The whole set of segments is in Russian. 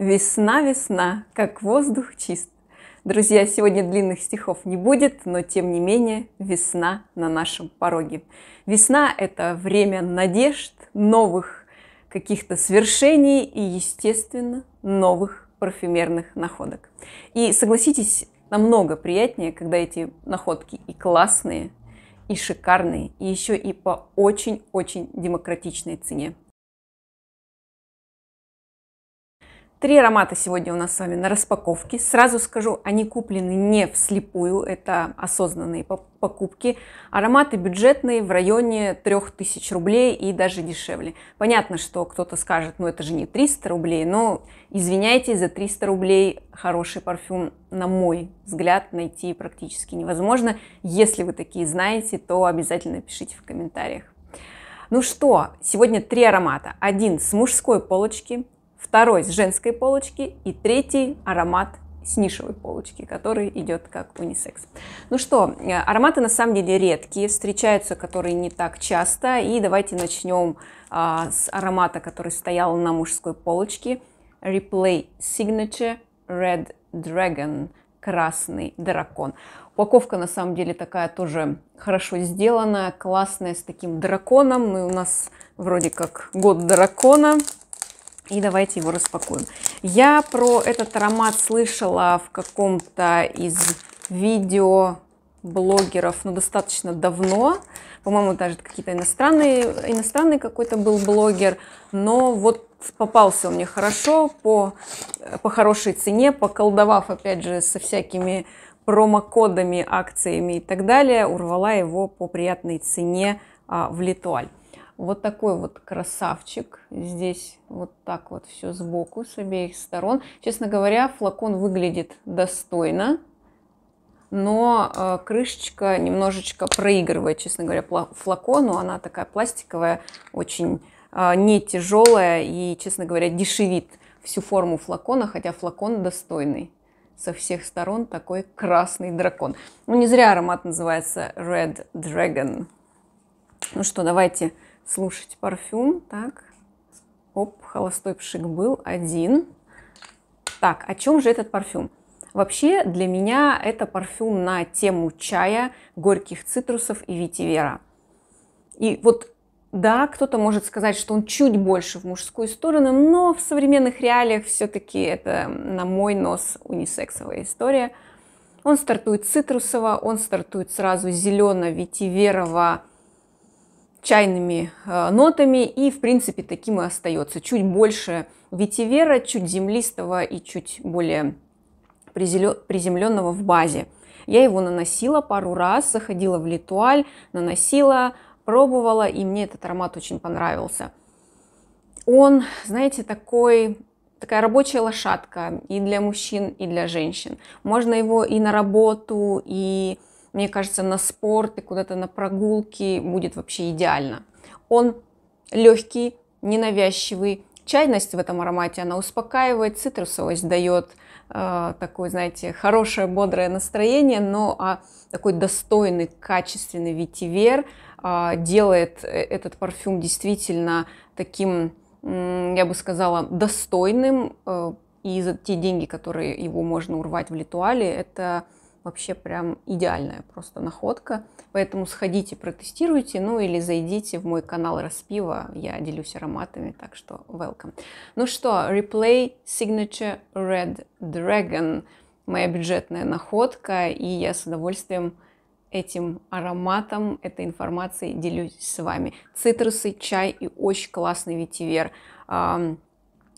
Весна, весна, как воздух чист. Друзья, сегодня длинных стихов не будет, но тем не менее весна на нашем пороге. Весна – это время надежд, новых каких-то свершений и, естественно, новых парфюмерных находок. И согласитесь, намного приятнее, когда эти находки и классные, и шикарные, и еще и по очень-очень демократичной цене. Три аромата сегодня у нас с вами на распаковке. Сразу скажу, они куплены не вслепую, это осознанные покупки. Ароматы бюджетные в районе 3000 рублей и даже дешевле. Понятно, что кто-то скажет, ну это же не 300 рублей, но извиняйте, за 300 рублей хороший парфюм, на мой взгляд, найти практически невозможно. Если вы такие знаете, то обязательно пишите в комментариях. Ну что, сегодня три аромата. Один с мужской полочки, второй с женской полочки и третий аромат с нишевой полочки, который идет как унисекс. Ну что, э, ароматы на самом деле редкие, встречаются которые не так часто. И давайте начнем а, с аромата, который стоял на мужской полочке. Replay Signature Red Dragon. Красный дракон. Упаковка на самом деле такая тоже хорошо сделанная, классная, с таким драконом. И у нас вроде как год дракона. И давайте его распакуем. Я про этот аромат слышала в каком-то из видео блогеров, ну, достаточно давно. По-моему, даже какие-то иностранные, иностранный какой-то был блогер. Но вот попался он мне хорошо по, по хорошей цене, поколдовав, опять же, со всякими промокодами, акциями и так далее, урвала его по приятной цене а, в Литуаль. Вот такой вот красавчик. Здесь вот так вот все сбоку, с обеих сторон. Честно говоря, флакон выглядит достойно но э, крышечка немножечко проигрывает, честно говоря, флакону. Она такая пластиковая, очень э, не тяжелая и, честно говоря, дешевит всю форму флакона, хотя флакон достойный. Со всех сторон такой красный дракон. Ну, не зря аромат называется Red Dragon. Ну что, давайте слушать парфюм. Так, оп, холостой пшик был один. Так, о чем же этот парфюм? Вообще для меня это парфюм на тему чая, горьких цитрусов и ветивера. И вот да, кто-то может сказать, что он чуть больше в мужскую сторону, но в современных реалиях все-таки это на мой нос унисексовая история. Он стартует цитрусово, он стартует сразу зелено-ветиверово, чайными э, нотами и, в принципе, таким и остается. Чуть больше ветивера, чуть землистого и чуть более приземленного в базе. Я его наносила пару раз, заходила в литуаль, наносила, пробовала, и мне этот аромат очень понравился. Он, знаете, такой такая рабочая лошадка и для мужчин, и для женщин. Можно его и на работу, и мне кажется, на спорт и куда-то на прогулки будет вообще идеально. Он легкий, ненавязчивый, чайность в этом аромате, она успокаивает, цитрусовость дает э, такое, знаете, хорошее, бодрое настроение, но а, такой достойный, качественный ветивер э, делает э, этот парфюм действительно таким, э, я бы сказала, достойным. Э, и за те деньги, которые его можно урвать в Литуале, это вообще прям идеальная просто находка. Поэтому сходите, протестируйте, ну или зайдите в мой канал Распива, я делюсь ароматами, так что welcome. Ну что, Replay Signature Red Dragon, моя бюджетная находка, и я с удовольствием этим ароматом, этой информацией делюсь с вами. Цитрусы, чай и очень классный ветивер.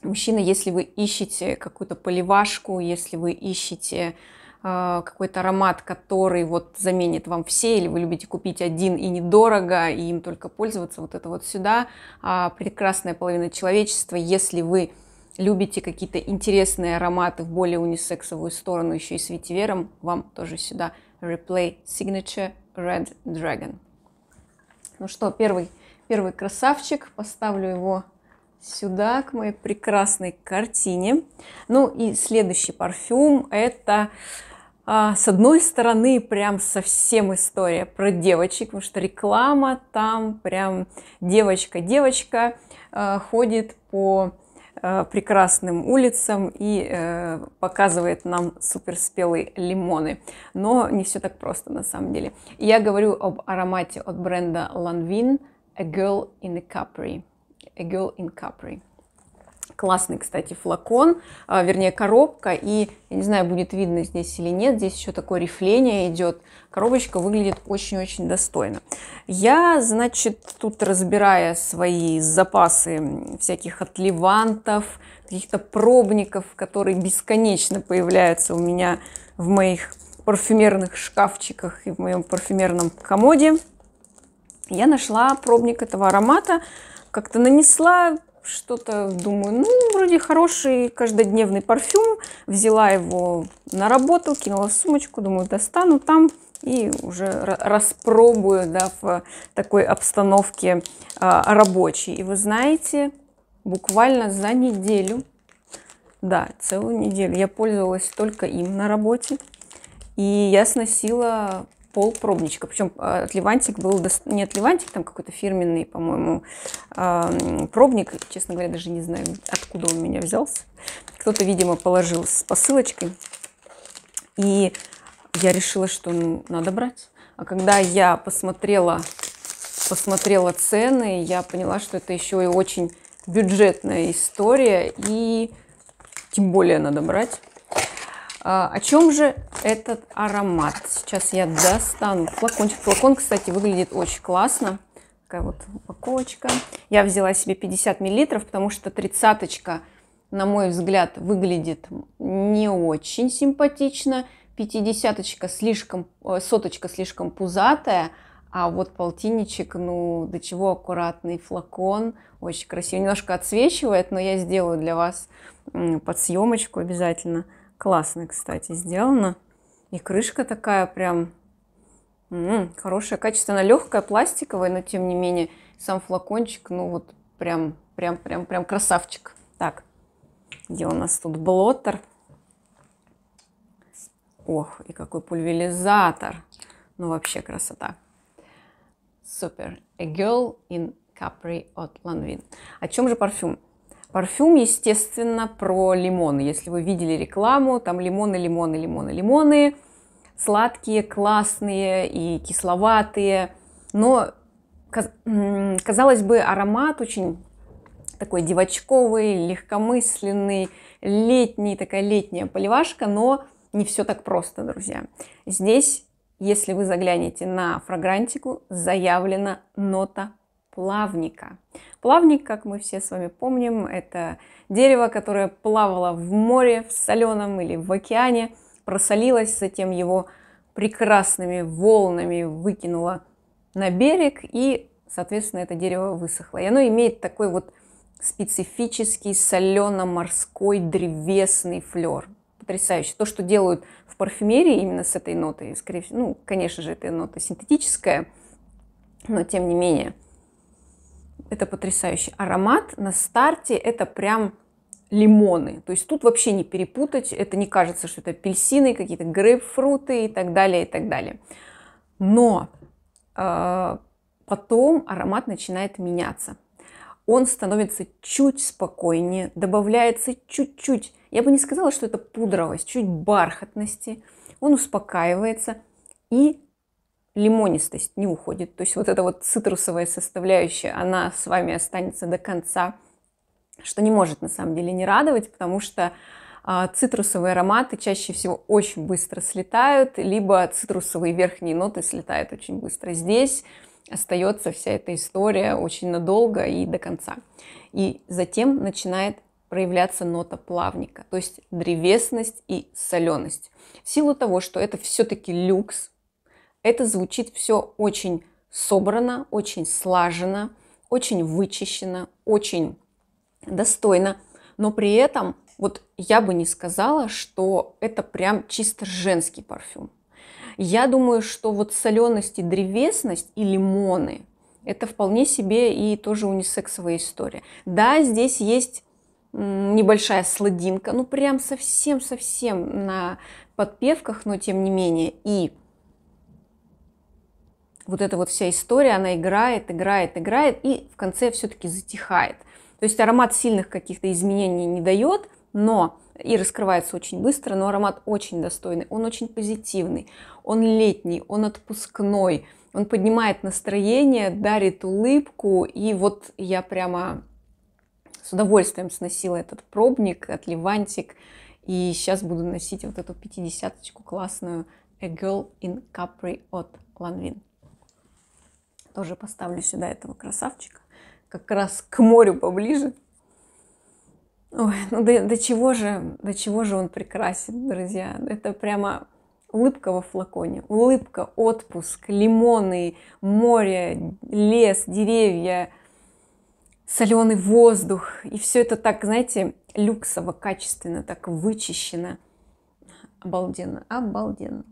Мужчина, если вы ищете какую-то поливашку, если вы ищете а, какой-то аромат, который вот заменит вам все, или вы любите купить один и недорого, и им только пользоваться, вот это вот сюда. А, прекрасная половина человечества, если вы любите какие-то интересные ароматы в более унисексовую сторону, еще и с ветивером, вам тоже сюда Replay Signature Red Dragon. Ну что, первый, первый красавчик, поставлю его сюда, к моей прекрасной картине. Ну и следующий парфюм это а, с одной стороны, прям совсем история про девочек, потому что реклама там прям девочка-девочка а, э, ходит по а, прекрасным улицам и а, показывает нам суперспелые лимоны. Но не все так просто на самом деле. Я говорю об аромате от бренда Lanvin A Girl in a Capri. A Girl in Capri классный, кстати, флакон, а, вернее, коробка. И я не знаю, будет видно здесь или нет. Здесь еще такое рифление идет. Коробочка выглядит очень-очень достойно. Я, значит, тут разбирая свои запасы всяких отливантов, каких-то пробников, которые бесконечно появляются у меня в моих парфюмерных шкафчиках и в моем парфюмерном комоде. Я нашла пробник этого аромата, как-то нанесла, что-то думаю, ну, вроде хороший каждодневный парфюм. Взяла его на работу, кинула в сумочку, думаю, достану там и уже распробую да, в такой обстановке а, рабочей. И вы знаете, буквально за неделю, да, целую неделю я пользовалась только им на работе. И я сносила пол пробничка. Причем а, от Левантик был, до... не от Левантик, там какой-то фирменный, по-моему, а, пробник. Честно говоря, даже не знаю, откуда он у меня взялся. Кто-то, видимо, положил с посылочкой. И я решила, что ну, надо брать. А когда я посмотрела, посмотрела цены, я поняла, что это еще и очень бюджетная история. И тем более надо брать. А, о чем же этот аромат? Сейчас я достану флакончик. Флакон, кстати, выглядит очень классно. Такая вот упаковочка. Я взяла себе 50 миллилитров, потому что тридцаточка, на мой взгляд, выглядит не очень симпатично. Пятидесяточка слишком, э, соточка слишком пузатая, а вот полтинничек, ну, до чего аккуратный флакон, очень красиво. Немножко отсвечивает, но я сделаю для вас подсъемочку обязательно. Классно, кстати, сделано. И крышка такая прям м-м, хорошее качество. легкая, пластиковая, но тем не менее сам флакончик, ну вот прям, прям, прям, прям красавчик. Так, где у нас тут блоттер? Ох, и какой пульверизатор. Ну вообще красота. Супер. A Girl in Capri от Lanvin. О чем же парфюм? Парфюм, естественно, про лимоны. Если вы видели рекламу, там лимоны, лимоны, лимоны, лимоны. Сладкие, классные и кисловатые. Но, казалось бы, аромат очень такой девочковый, легкомысленный, летний, такая летняя поливашка, но не все так просто, друзья. Здесь, если вы заглянете на фрагрантику, заявлена нота плавника. Плавник, как мы все с вами помним, это дерево, которое плавало в море, в соленом или в океане, просолилось, затем его прекрасными волнами выкинуло на берег, и, соответственно, это дерево высохло. И оно имеет такой вот специфический солено-морской древесный флер. Потрясающе. То, что делают в парфюмерии именно с этой нотой, скорее всего, ну, конечно же, эта нота синтетическая, но тем не менее – это потрясающий аромат. На старте это прям лимоны. То есть тут вообще не перепутать. Это не кажется, что это апельсины, какие-то грейпфруты и так далее, и так далее. Но э, потом аромат начинает меняться. Он становится чуть спокойнее, добавляется чуть-чуть. Я бы не сказала, что это пудровость, чуть бархатности. Он успокаивается и лимонистость не уходит. То есть вот эта вот цитрусовая составляющая, она с вами останется до конца, что не может на самом деле не радовать, потому что а, цитрусовые ароматы чаще всего очень быстро слетают, либо цитрусовые верхние ноты слетают очень быстро. Здесь остается вся эта история очень надолго и до конца. И затем начинает проявляться нота плавника, то есть древесность и соленость. В силу того, что это все-таки люкс, это звучит все очень собрано, очень слаженно, очень вычищено, очень достойно. Но при этом вот я бы не сказала, что это прям чисто женский парфюм. Я думаю, что вот соленость и древесность и лимоны – это вполне себе и тоже унисексовая история. Да, здесь есть небольшая сладинка, ну прям совсем-совсем на подпевках, но тем не менее. И вот эта вот вся история, она играет, играет, играет и в конце все-таки затихает. То есть аромат сильных каких-то изменений не дает, но и раскрывается очень быстро, но аромат очень достойный, он очень позитивный, он летний, он отпускной, он поднимает настроение, дарит улыбку, и вот я прямо с удовольствием сносила этот пробник от Левантик, и сейчас буду носить вот эту пятидесяточку классную A Girl in Capri от Lanvin. Тоже поставлю сюда этого красавчика. Как раз к морю поближе. Ой, ну до, до чего же, до чего же он прекрасен, друзья. Это прямо улыбка во флаконе. Улыбка, отпуск, лимоны, море, лес, деревья, соленый воздух. И все это так, знаете, люксово, качественно, так вычищено. Обалденно, обалденно.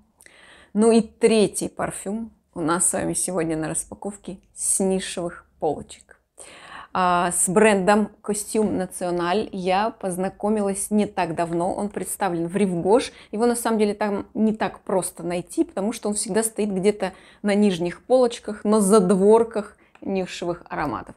Ну и третий парфюм, у нас с вами сегодня на распаковке с нишевых полочек. А, с брендом «Костюм Националь» я познакомилась не так давно. Он представлен в Ривгош. Его на самом деле там не так просто найти, потому что он всегда стоит где-то на нижних полочках, на задворках нишевых ароматов.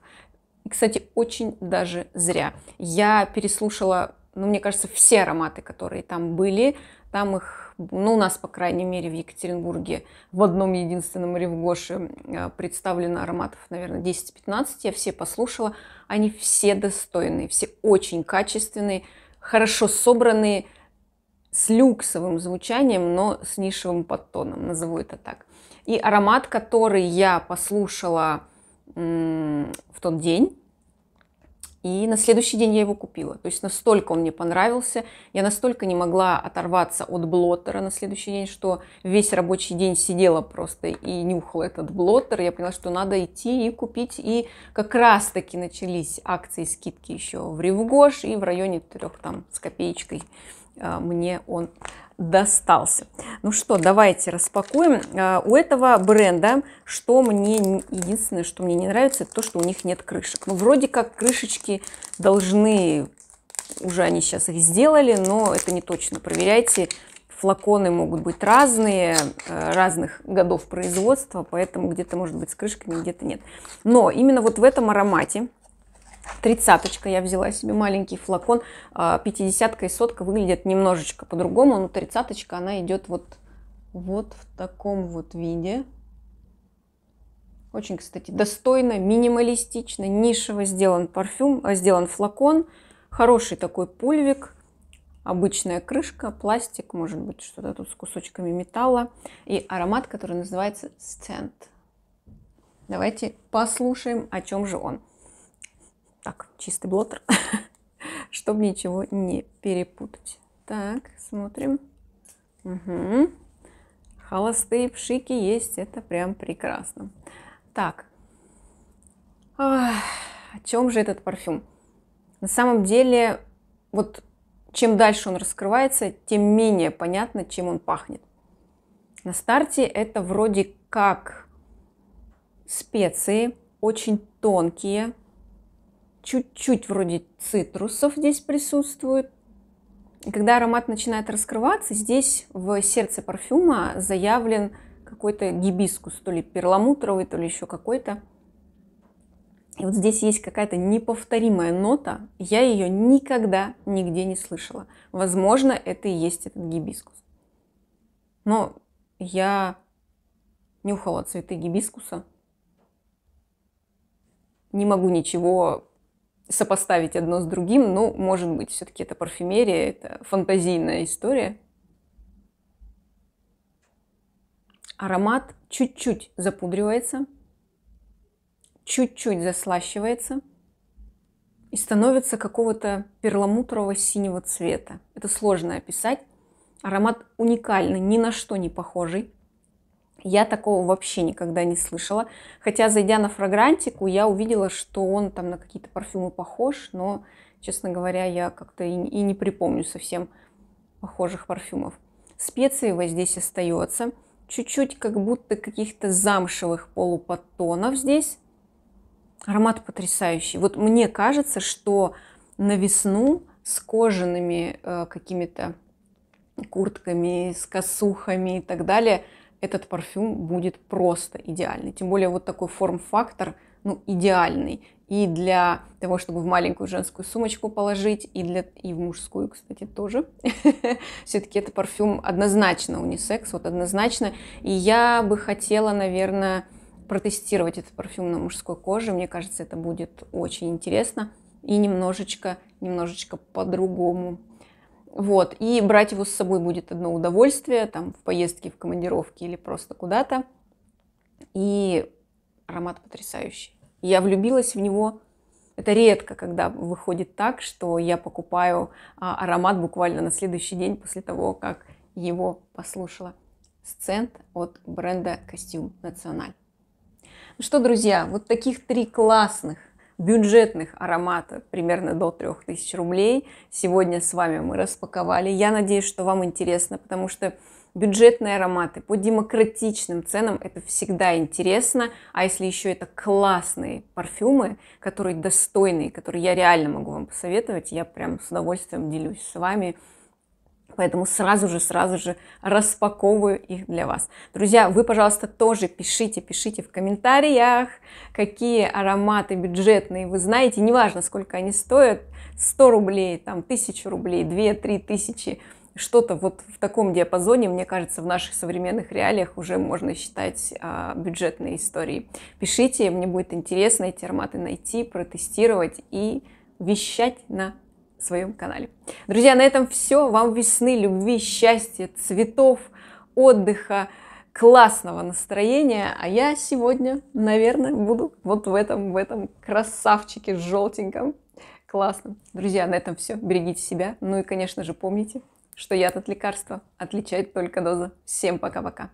кстати, очень даже зря. Я переслушала ну, мне кажется, все ароматы, которые там были, там их, ну, у нас, по крайней мере, в Екатеринбурге в одном единственном Ревгоше э, представлено ароматов, наверное, 10-15. Я все послушала. Они все достойные, все очень качественные, хорошо собранные, с люксовым звучанием, но с нишевым подтоном, назову это так. И аромат, который я послушала в тот день, и на следующий день я его купила. То есть настолько он мне понравился. Я настолько не могла оторваться от блоттера на следующий день, что весь рабочий день сидела просто и нюхала этот блоттер. Я поняла, что надо идти и купить. И как раз таки начались акции скидки еще в Ривгош и в районе трех там с копеечкой а, мне он достался. Ну что, давайте распакуем. А, у этого бренда, что мне, единственное, что мне не нравится, это то, что у них нет крышек. Ну, вроде как крышечки должны, уже они сейчас их сделали, но это не точно. Проверяйте, флаконы могут быть разные, э, разных годов производства, поэтому где-то может быть с крышками, где-то нет. Но именно вот в этом аромате, Тридцаточка я взяла себе, маленький флакон. А, Пятидесятка и сотка выглядят немножечко по-другому, но тридцаточка, она идет вот, вот в таком вот виде. Очень, кстати, достойно, минималистично, нишево сделан парфюм, э, сделан флакон. Хороший такой пульвик, обычная крышка, пластик, может быть, что-то тут с кусочками металла. И аромат, который называется стенд. Давайте послушаем, о чем же он. Так, чистый блотер, чтобы ничего не перепутать. Так, смотрим. Угу. Холостые пшики есть, это прям прекрасно. Так, Ах, о чем же этот парфюм? На самом деле, вот чем дальше он раскрывается, тем менее понятно, чем он пахнет. На старте это вроде как специи, очень тонкие, чуть-чуть вроде цитрусов здесь присутствует. И когда аромат начинает раскрываться, здесь в сердце парфюма заявлен какой-то гибискус, то ли перламутровый, то ли еще какой-то. И вот здесь есть какая-то неповторимая нота, я ее никогда нигде не слышала. Возможно, это и есть этот гибискус. Но я нюхала цветы гибискуса. Не могу ничего сопоставить одно с другим, ну, может быть, все-таки это парфюмерия, это фантазийная история. Аромат чуть-чуть запудривается, чуть-чуть заслащивается и становится какого-то перламутрового синего цвета. Это сложно описать. Аромат уникальный, ни на что не похожий. Я такого вообще никогда не слышала. Хотя, зайдя на фрагрантику, я увидела, что он там на какие-то парфюмы похож, но, честно говоря, я как-то и, и не припомню совсем похожих парфюмов. Специи вот здесь остается. Чуть-чуть как будто каких-то замшевых полуподтонов здесь. Аромат потрясающий. Вот мне кажется, что на весну с кожаными э, какими-то куртками, с косухами и так далее – этот парфюм будет просто идеальный. Тем более вот такой форм-фактор, ну, идеальный. И для того, чтобы в маленькую женскую сумочку положить, и, для, и в мужскую, кстати, тоже. Все-таки это парфюм однозначно унисекс, вот однозначно. И я бы хотела, наверное, протестировать этот парфюм на мужской коже. Мне кажется, это будет очень интересно и немножечко, немножечко по-другому. Вот, и брать его с собой будет одно удовольствие, там, в поездке, в командировке или просто куда-то. И аромат потрясающий. Я влюбилась в него. Это редко, когда выходит так, что я покупаю а, аромат буквально на следующий день после того, как его послушала. Сцент от бренда Костюм Националь. Ну что, друзья, вот таких три классных бюджетных аромата примерно до 3000 рублей. Сегодня с вами мы распаковали. Я надеюсь, что вам интересно, потому что бюджетные ароматы по демократичным ценам это всегда интересно. А если еще это классные парфюмы, которые достойные, которые я реально могу вам посоветовать, я прям с удовольствием делюсь с вами. Поэтому сразу же, сразу же распаковываю их для вас. Друзья, вы, пожалуйста, тоже пишите, пишите в комментариях, какие ароматы бюджетные вы знаете. Неважно, сколько они стоят, 100 рублей, там, 1000 рублей, 2-3 тысячи. Что-то вот в таком диапазоне, мне кажется, в наших современных реалиях уже можно считать а, бюджетной историей. Пишите, мне будет интересно эти ароматы найти, протестировать и вещать на своем канале. Друзья, на этом все. Вам весны, любви, счастья, цветов, отдыха, классного настроения. А я сегодня, наверное, буду вот в этом, в этом красавчике желтеньком. Классно. Друзья, на этом все. Берегите себя. Ну и, конечно же, помните, что яд от лекарства отличает только доза. Всем пока-пока.